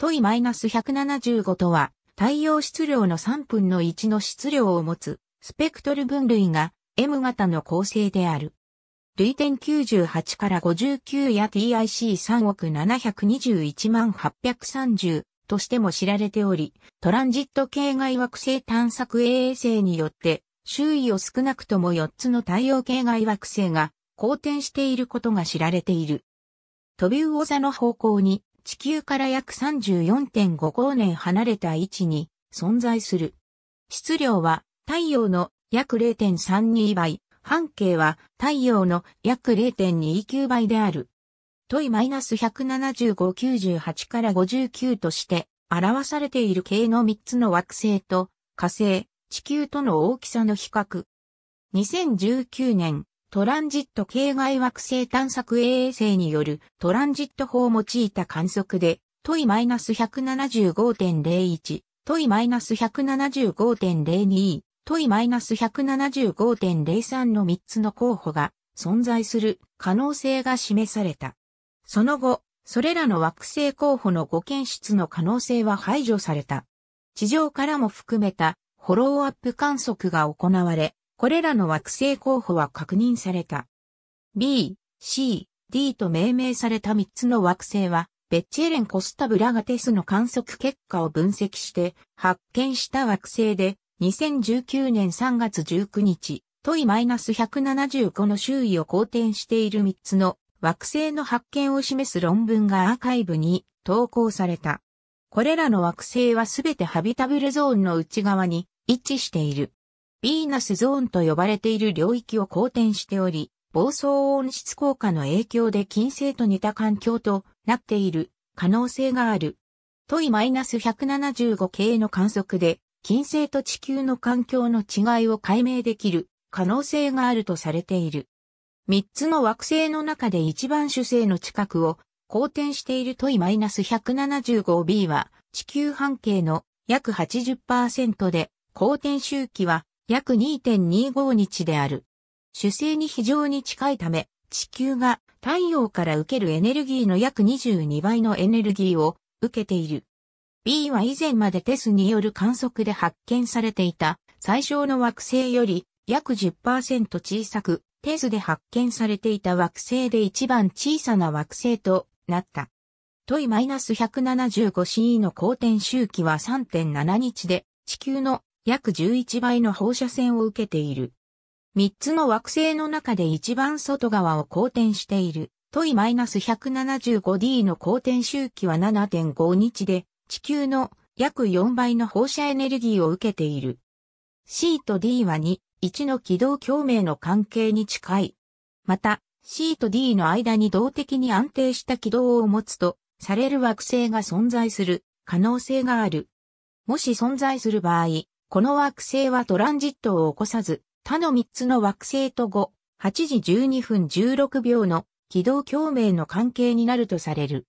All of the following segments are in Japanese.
トイ -175 とは、太陽質量の3分の1の質量を持つ、スペクトル分類が M 型の構成である。類点98から59や TIC3 億721万830としても知られており、トランジット系外惑星探索衛星によって、周囲を少なくとも4つの太陽系外惑星が好転していることが知られている。ビウオ座の方向に地球から約34.5光年離れた位置に存在する。質量は太陽の約0.32倍、半径は太陽の約0.29倍である。トイマイナス17598から59として表されている系の3つの惑星と火星、地球との大きさの比較。2019年トランジット系外惑星探索衛星によるトランジット法を用いた観測で、トイ -175.01、トイ -175.02、トイ -175.03 の3つの候補が存在する可能性が示された。その後、それらの惑星候補の5検出の可能性は排除された。地上からも含めたフォローアップ観測が行われ、これらの惑星候補は確認された。B、C、D と命名された3つの惑星は、ベッチェレン・コスタ・ブラガテスの観測結果を分析して発見した惑星で、2019年3月19日、トイ -175 の周囲を公転している3つの惑星の発見を示す論文がアーカイブに投稿された。これらの惑星はすべてハビタブルゾーンの内側に位置している。ビーナスゾーンと呼ばれている領域を好転しており、暴走温室効果の影響で金星と似た環境となっている可能性がある。トイマイナス175系の観測で、金星と地球の環境の違いを解明できる可能性があるとされている。三つの惑星の中で一番主星の近くを公転しているトイマイナス 175b は地球半径の約80%で公転周期は約2.25日である。主星に非常に近いため、地球が太陽から受けるエネルギーの約22倍のエネルギーを受けている。B は以前までテスによる観測で発見されていた最小の惑星より約10%小さく、テスで発見されていた惑星で一番小さな惑星となった。トイ -175c の公転周期は3.7日で、地球の約11倍の放射線を受けている。3つの惑星の中で一番外側を公転している。トイ -175D の公転周期は7.5日で、地球の約4倍の放射エネルギーを受けている。C と D は2、1の軌道共鳴の関係に近い。また、C と D の間に動的に安定した軌道を持つと、される惑星が存在する可能性がある。もし存在する場合、この惑星はトランジットを起こさず、他の3つの惑星と後、8時12分16秒の軌道共鳴の関係になるとされる。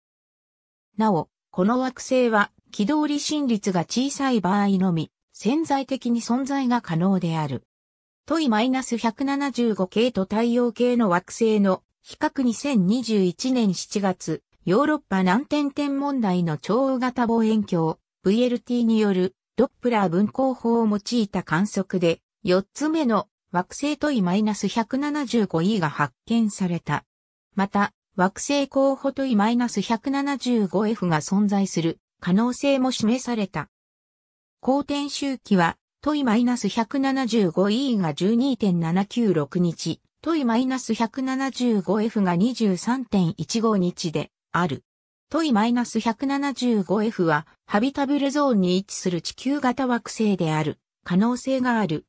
なお、この惑星は軌道離心率が小さい場合のみ、潜在的に存在が可能である。トイ -175 系と太陽系の惑星の比較2021年7月、ヨーロッパ南天天問題の超大型望遠鏡 VLT によるドップラー分光法を用いた観測で、4つ目の惑星トイ -175e が発見された。また、惑星候補トイ -175f が存在する可能性も示された。公転周期は、トイ -175e が12.796日、トイ -175f が23.15日である。トイ -175F は、ハビタブルゾーンに位置する地球型惑星である、可能性がある。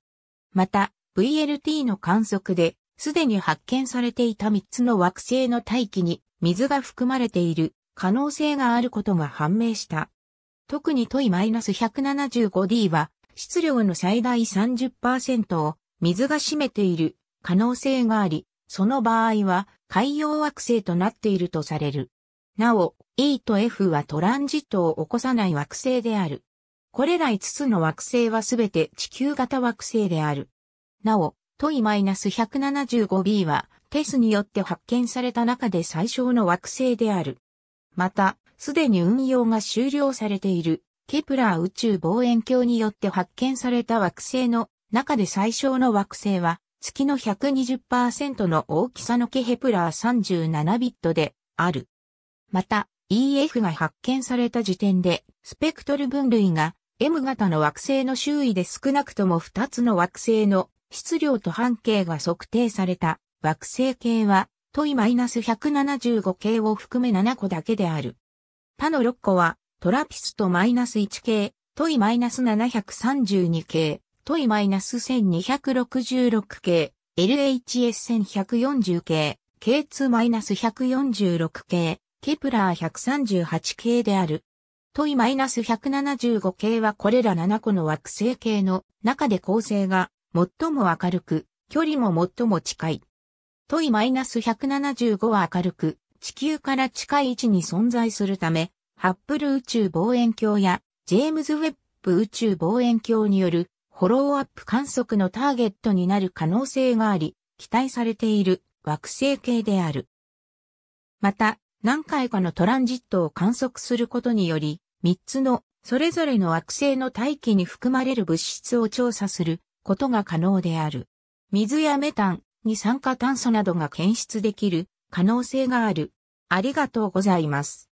また、VLT の観測で、すでに発見されていた3つの惑星の大気に水が含まれている可能性があることが判明した。特にトイ -175D は質量の最大30%を水が占めている可能性があり、その場合は海洋惑星となっているとされる。なお、E と F はトランジットを起こさない惑星である。これら5つの惑星はすべて地球型惑星である。なお、トイ -175b はテスによって発見された中で最小の惑星である。また、すでに運用が終了されている、ケプラー宇宙望遠鏡によって発見された惑星の中で最小の惑星は、月の120%の大きさのケヘプラー37ビットである。また、EF が発見された時点で、スペクトル分類が M 型の惑星の周囲で少なくとも2つの惑星の質量と半径が測定された惑星系は、トイ -175 系を含め7個だけである。他の6個は、トラピスト -1 系、トイ -732 系、トイ -1266 系、LHS1140 系、K2-146 系、ケプラー138系である。トイ -175 系はこれら7個の惑星系の中で構成が最も明るく、距離も最も近い。トイ -175 は明るく、地球から近い位置に存在するため、ハッブル宇宙望遠鏡やジェームズ・ウェッブ宇宙望遠鏡によるフォローアップ観測のターゲットになる可能性があり、期待されている惑星系である。また、何回かのトランジットを観測することにより、3つのそれぞれの惑星の大気に含まれる物質を調査することが可能である。水やメタン、二酸化炭素などが検出できる可能性がある。ありがとうございます。